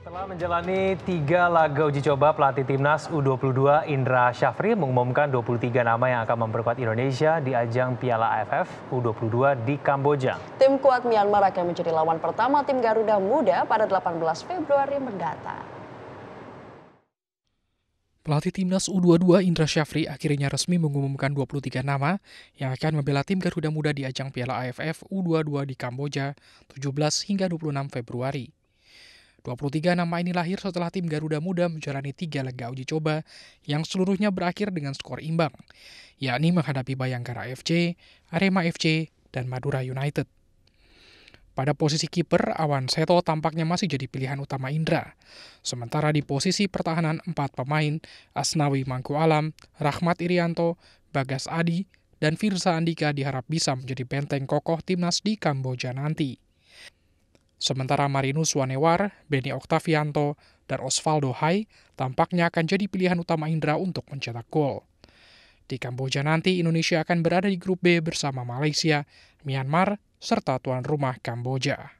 Setelah menjalani tiga laga uji coba, pelatih timnas U22 Indra Syafri mengumumkan 23 nama yang akan memperkuat Indonesia di ajang Piala AFF U22 di Kamboja. Tim kuat Myanmar akan menjadi lawan pertama tim Garuda Muda pada 18 Februari mendatang. Pelatih timnas U22 Indra Syafri akhirnya resmi mengumumkan 23 nama yang akan membela tim Garuda Muda di ajang Piala AFF U22 di Kamboja 17 hingga 26 Februari. 23 nama ini lahir setelah tim Garuda Muda menjalani tiga laga uji coba yang seluruhnya berakhir dengan skor imbang, yakni menghadapi Bayangkara FC, Arema FC, dan Madura United. Pada posisi kiper, Awan Seto tampaknya masih jadi pilihan utama Indra. Sementara di posisi pertahanan empat pemain, Asnawi Mangku Alam, Rahmat Irianto, Bagas Adi, dan Firza Andika diharap bisa menjadi benteng kokoh timnas di Kamboja nanti. Sementara Marinus Wanewar, Benny Oktavianto, dan Osvaldo Hai tampaknya akan jadi pilihan utama Indra untuk mencetak gol. Di Kamboja nanti Indonesia akan berada di grup B bersama Malaysia, Myanmar, serta tuan rumah Kamboja.